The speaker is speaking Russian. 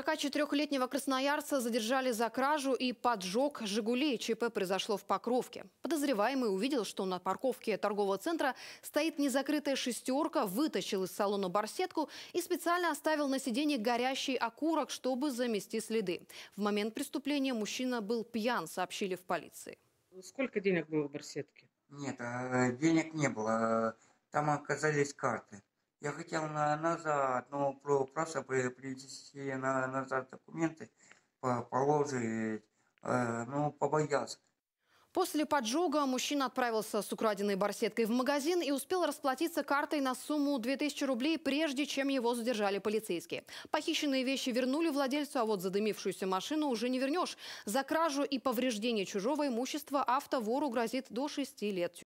44-летнего красноярца задержали за кражу и поджог «Жигулей». ЧП произошло в Покровке. Подозреваемый увидел, что на парковке торгового центра стоит незакрытая шестерка, вытащил из салона барсетку и специально оставил на сиденье горящий окурок, чтобы замести следы. В момент преступления мужчина был пьян, сообщили в полиции. Сколько денег было в барсетке? Нет, э, денег не было. Там оказались карты. Я хотел на, назад, но просто принести на, назад документы, положить, э, но ну, побоялся. После поджога мужчина отправился с украденной барсеткой в магазин и успел расплатиться картой на сумму 2000 рублей, прежде чем его задержали полицейские. Похищенные вещи вернули владельцу, а вот задымившуюся машину уже не вернешь. За кражу и повреждение чужого имущества автовору грозит до 6 лет.